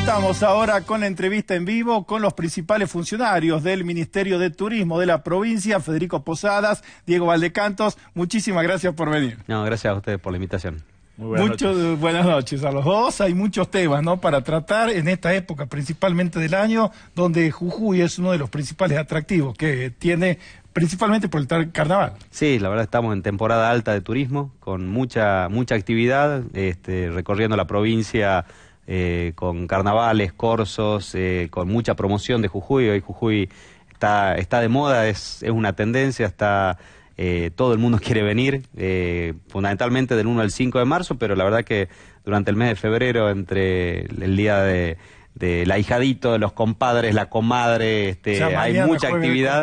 Estamos ahora con la entrevista en vivo con los principales funcionarios del Ministerio de Turismo de la provincia, Federico Posadas, Diego Valdecantos. Muchísimas gracias por venir. No, gracias a ustedes por la invitación. Muy buenas noches. a los dos. Hay muchos temas ¿no? para tratar en esta época, principalmente del año, donde Jujuy es uno de los principales atractivos que tiene, principalmente por el carnaval. Sí, la verdad estamos en temporada alta de turismo, con mucha, mucha actividad, este, recorriendo la provincia eh, con carnavales, corsos, eh, con mucha promoción de Jujuy. Hoy Jujuy está, está de moda, es, una tendencia, está... Eh, todo el mundo quiere venir, fundamentalmente del 1 al 5 de marzo, pero la verdad que durante el mes de febrero, entre el día de, este, la hijadito, de los compadres, la comadre, este, hay mucha actividad.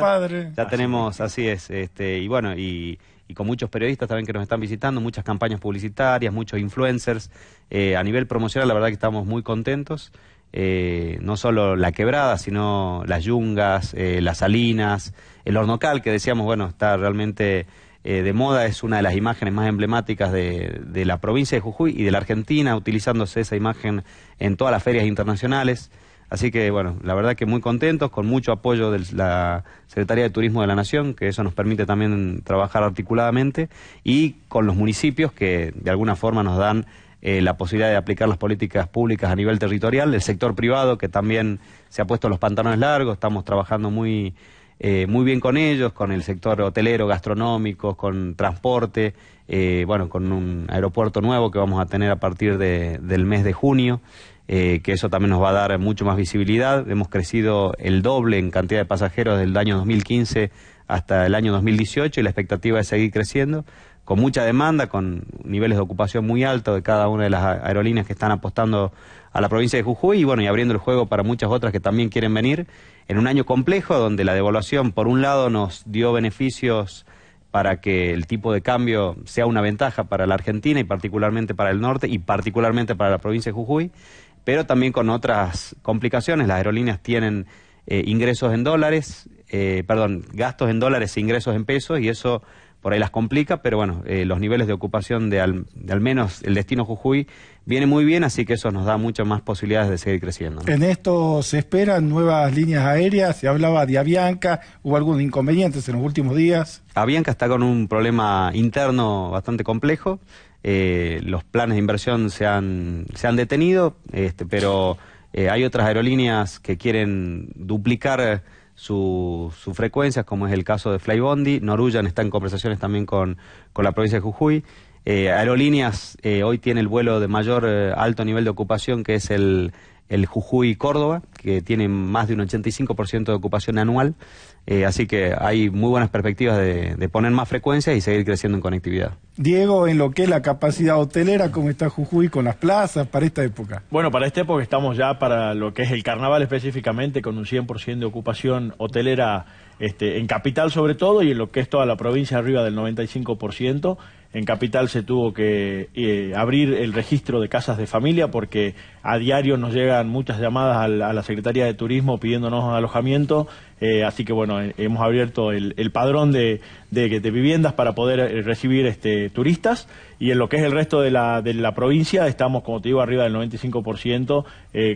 Ya tenemos, así es, este, y bueno, y, con muchos periodistas también que nos están visitando, muchas campañas publicitarias, muchos influencers. Eh, a nivel promocional, la verdad que estamos muy contentos. Eh, no solo la quebrada, sino las yungas, eh, las salinas, el hornocal, que decíamos, bueno, está realmente eh, de moda, es una de las imágenes más emblemáticas de, la provincia de Jujuy y de la Argentina, utilizándose esa imagen en todas las ferias internacionales. Así que, bueno, la verdad que muy contentos, con mucho apoyo de la Secretaría de Turismo de la Nación, que eso nos permite también trabajar articuladamente, y con los municipios que de alguna forma nos dan eh, la posibilidad de aplicar las políticas públicas a nivel territorial, el sector privado que también se ha puesto los pantalones largos, estamos trabajando muy eh, muy bien con ellos, con el sector hotelero, gastronómico, con transporte, eh, bueno, con un aeropuerto nuevo que vamos a tener a partir de, del mes de junio, eh, que eso también nos va a dar mucho más visibilidad. Hemos crecido el doble en cantidad de pasajeros del año 2015 hasta el año 2018 y la expectativa es seguir creciendo con mucha demanda, con niveles de ocupación muy altos de cada una de las aerolíneas que están apostando a la provincia de Jujuy y bueno, y abriendo el juego para muchas otras que también quieren venir en un año complejo donde la devaluación por un lado nos dio beneficios para que el tipo de cambio sea una ventaja para la Argentina y particularmente para el norte y particularmente para la provincia de Jujuy, pero también con otras complicaciones. Las aerolíneas tienen eh, ingresos en dólares, eh, perdón, gastos en dólares e ingresos en pesos y eso por ahí las complica, pero bueno, eh, los niveles de ocupación de al, menos el destino Jujuy viene muy bien, así que eso nos da muchas más posibilidades de seguir creciendo. En esto se esperan nuevas líneas aéreas, se hablaba de Avianca, hubo algunos inconvenientes en los últimos días. Avianca está con un problema interno bastante complejo, eh, los planes de inversión se han, se han detenido, este, pero eh, hay otras aerolíneas que quieren duplicar su, frecuencias, como es el caso de Flybondi. Norullan está en conversaciones también con, la provincia de Jujuy. Eh, Aerolíneas eh, hoy tiene el vuelo de mayor eh, alto nivel de ocupación, que es el, el Jujuy Córdoba, que tiene más de un 85% de ocupación anual. Eh, así que hay muy buenas perspectivas de, poner más frecuencia... y seguir creciendo en conectividad. Diego, en lo que es la capacidad hotelera, ¿cómo está Jujuy con las plazas para esta época? Bueno, para esta época estamos ya para lo que es el carnaval específicamente, con un 100% de ocupación hotelera este, en capital sobre todo y en lo que es toda la provincia arriba del 95%. En capital se tuvo que eh, abrir el registro de casas de familia porque a diario nos llegan muchas llamadas a la, Secretaría de Turismo pidiéndonos alojamiento, eh, así que bueno, eh, hemos abierto el, padrón de, de, viviendas para poder eh, recibir este, turistas y en lo que es el resto de la, de la provincia estamos, como te digo, arriba del 95%,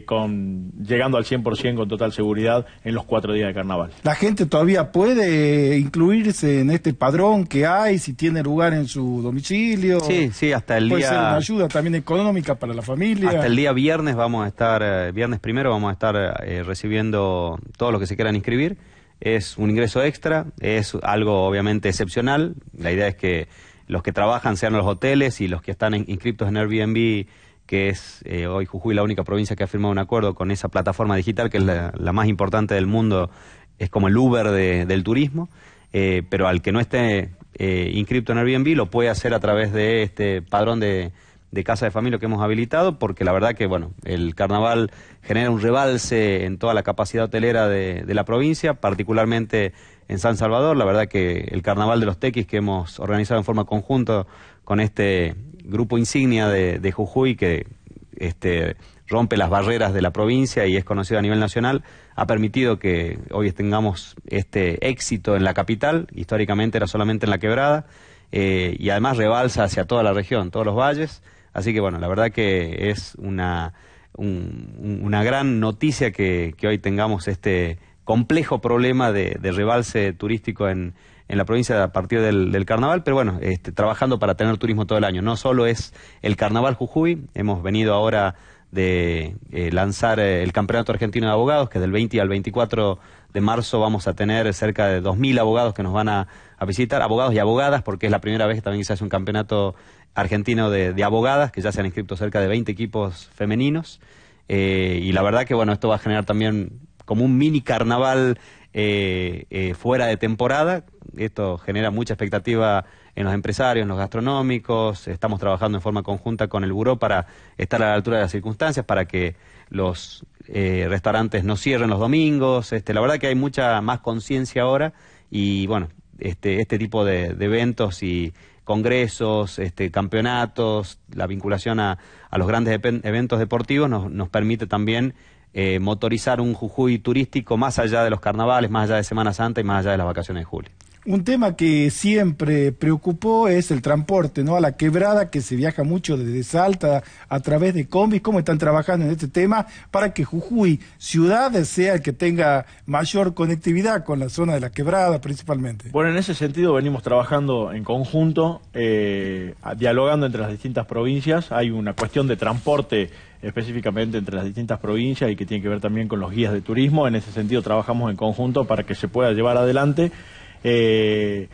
con, llegando al 100% con total seguridad en los cuatro días de carnaval. ¿La gente todavía puede incluirse en este padrón que hay, si tiene lugar en su domicilio? Sí, sí, hasta el día... Puede ser una ayuda también económica para la familia. Hasta el día viernes viernes vamos a estar, eh, viernes primero vamos a estar eh, recibiendo todos los que se quieran inscribir. Es un ingreso extra, es algo obviamente excepcional. La idea es que los que trabajan sean los hoteles y los que están en, inscriptos en Airbnb, que es eh, hoy Jujuy la única provincia que ha firmado un acuerdo con esa plataforma digital, que es la, más importante del mundo, es como el Uber del turismo. pero al que no esté inscripto en Airbnb lo puede hacer a través de este padrón de de Casa de Familia que hemos habilitado, porque la verdad que, bueno, el carnaval genera un rebalse en toda la capacidad hotelera de, la provincia, particularmente en San Salvador. La verdad que el carnaval de los tequis que hemos organizado en forma conjunta con este grupo insignia de, Jujuy, que este, rompe las barreras de la provincia y es conocido a nivel nacional, ha permitido que hoy tengamos este éxito en la capital, históricamente era solamente en la quebrada, eh, y además rebalsa hacia toda la región, todos los valles. Así que bueno, la verdad que es una, una gran noticia que, hoy tengamos este complejo problema de, de rebalse turístico en, la provincia a partir del, del carnaval, pero bueno, este, trabajando para tener turismo todo el año. No solo es el carnaval Jujuy, hemos venido ahora de eh, lanzar eh, el Campeonato Argentino de Abogados, que del 20 al 24 de marzo vamos a tener cerca de 2.000 abogados que nos van a, visitar, abogados y abogadas, porque es la primera vez que también se hace un campeonato argentino de, abogadas, que ya se han inscrito cerca de 20 equipos femeninos. Eh, y la verdad que bueno, esto va a generar también como un mini carnaval fuera de temporada. Esto genera mucha expectativa en los empresarios, en los gastronómicos. Estamos trabajando en forma conjunta con el Buró para estar a la altura de las circunstancias, para que los eh, restaurantes no cierren los domingos. Este, la verdad que hay mucha más conciencia ahora y bueno, este, este tipo de, eventos y congresos, este, campeonatos, la vinculación a, a los grandes eventos deportivos nos, permite también eh, motorizar un Jujuy turístico más allá de los carnavales, más allá de Semana Santa y más allá de las vacaciones de julio. Un tema que siempre preocupó es el transporte, ¿no? A la quebrada que se viaja mucho desde Salta a través de combis. ¿Cómo están trabajando en este tema para que Jujuy, ciudad, sea el que tenga mayor conectividad con la zona de la quebrada principalmente? Bueno, en ese sentido venimos trabajando en conjunto, eh, dialogando entre las distintas provincias. Hay una cuestión de transporte específicamente entre las distintas provincias y que tiene que ver también con los guías de turismo. En ese sentido trabajamos en conjunto para que se pueda llevar adelante. Eh,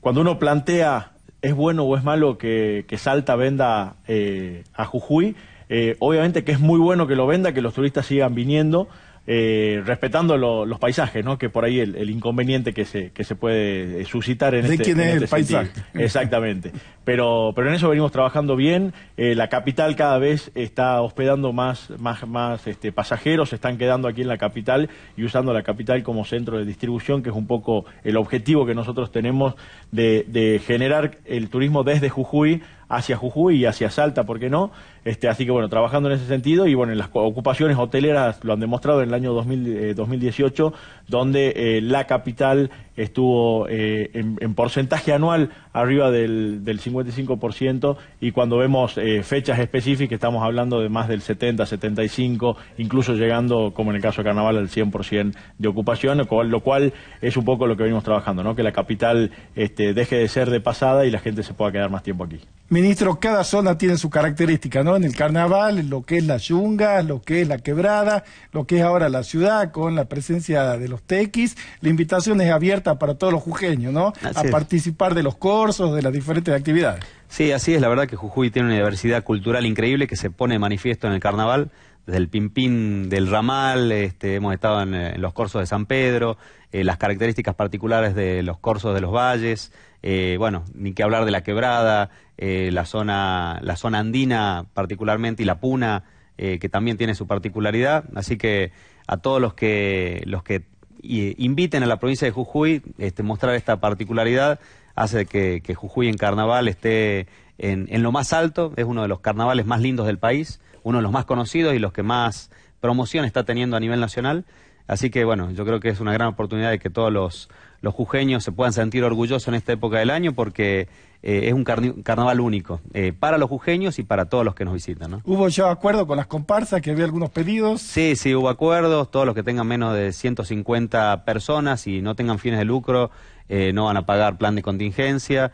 cuando uno plantea es bueno o es malo que, Salta venda eh, a Jujuy, eh, obviamente que es muy bueno que lo venda, que los turistas sigan viniendo. Eh, respetando los paisajes, ¿no? Que por ahí el, inconveniente que se, que se puede eh, suscitar en este, este, el paisaje? Exactamente. Pero, pero en eso venimos trabajando bien. Eh, la capital cada vez está hospedando más, más, más este, pasajeros, se están quedando aquí en la capital y usando la capital como centro de distribución, que es un poco el objetivo que nosotros tenemos de, de generar el turismo desde Jujuy hacia Jujuy y hacia Salta, ¿por qué no? Este, así que bueno, trabajando en ese sentido y bueno, en las ocupaciones hoteleras lo han demostrado en el año 2018, eh, donde eh, la capital estuvo eh, en, porcentaje anual arriba del, del 55% y cuando vemos eh, fechas específicas estamos hablando de más del 70, 75, incluso llegando, como en el caso de Carnaval, al 100% de ocupación, lo cual, lo cual es un poco lo que venimos trabajando, ¿no? que la capital este, deje de ser de pasada y la gente se pueda quedar más tiempo aquí. Ministro, cada zona tiene su característica, ¿no? En el carnaval, lo que es la yunga, lo que es la quebrada, lo que es ahora la ciudad con la presencia de los tequis, la invitación es abierta para todos los jujeños, ¿no? a participar de los cursos, de las diferentes actividades. Sí, así es. La verdad que Jujuy tiene una diversidad cultural increíble que se pone manifiesto en el carnaval. Desde el pimpín del ramal, este, hemos estado en, eh, los corsos de San Pedro, eh, las características particulares de los corsos de los valles, eh, bueno, ni que hablar de la quebrada, la, zona, la zona andina particularmente y la puna, que también tiene su particularidad. Así que a todos los que, los que y, eh, inviten a la provincia de Jujuy, este, mostrar esta particularidad hace que, Jujuy en carnaval esté en, lo más alto, es uno de los carnavales más lindos del país, uno de los más conocidos y los que más promoción está teniendo a nivel nacional. Así que bueno, yo creo que es una gran oportunidad de que todos los, los jujeños se puedan sentir orgullosos en esta época del año porque eh, es un carnaval único eh, para los jujeños y para todos los que nos visitan. ¿Hubo ya acuerdo con las comparsas que había algunos pedidos? Sí, sí, hubo acuerdos. Todos los que tengan menos de 150 personas y no tengan fines de lucro eh, no van a pagar plan de contingencia.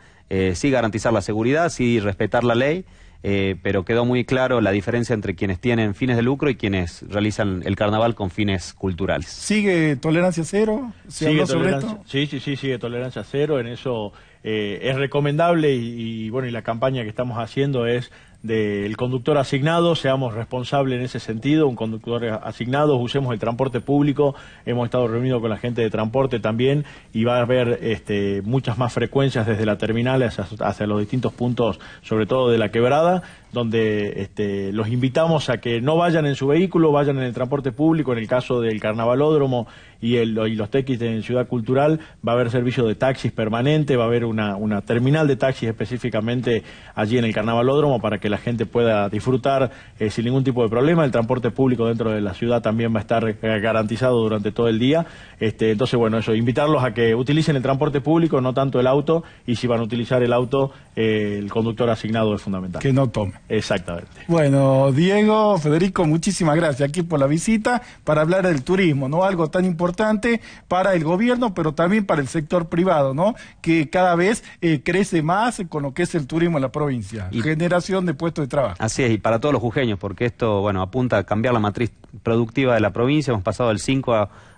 sí garantizar la seguridad, sí respetar la ley. Eh, pero quedó muy claro la diferencia entre quienes tienen fines de lucro y quienes realizan el carnaval con fines culturales. ¿Sigue tolerancia cero? sigue sobre Sí, sí, sí, sigue tolerancia cero. En eso eh, es recomendable y, bueno, y la campaña que estamos haciendo es del conductor asignado, seamos responsables en ese sentido, un conductor asignado, usemos el transporte público, hemos estado reunidos con la gente de transporte también y va a haber este, muchas más frecuencias desde la terminal hacia, los distintos puntos, sobre todo de la quebrada, donde este, los invitamos a que no vayan en su vehículo, vayan en el transporte público, en el caso del carnavalódromo y, los tequis en Ciudad Cultural, va a haber servicio de taxis permanente, va a haber una, una terminal de taxis específicamente allí en el carnavalódromo para que la gente pueda disfrutar eh, sin ningún tipo de problema. El transporte público dentro de la ciudad también va a estar eh, garantizado durante todo el día. Este, entonces, bueno, eso, invitarlos a que utilicen el transporte público, no tanto el auto, y si van a utilizar el auto, eh, el conductor asignado es fundamental. Que no tome. Exactamente. Bueno, Diego, Federico, muchísimas gracias aquí por la visita para hablar del turismo, ¿no? Algo tan importante para el gobierno, pero también para el sector privado, ¿no? Que cada vez crece más con lo que es el turismo en la provincia. Generación de de trabajo. Así es, y para todos los jujeños, porque esto, bueno, apunta a cambiar la matriz productiva de la provincia. Hemos pasado del 5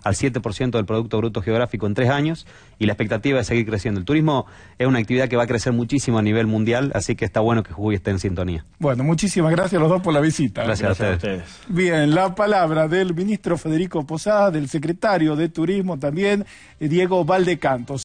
al 7% del Producto Bruto Geográfico en tres años y la expectativa es seguir creciendo. El turismo es una actividad que va a crecer muchísimo a nivel mundial, así que está bueno que Jujuy esté en sintonía. Bueno, muchísimas gracias a los dos por la visita. Gracias, a, ustedes. Bien, la palabra del ministro Federico Posada, del secretario de Turismo también, eh, Diego Valdecantos.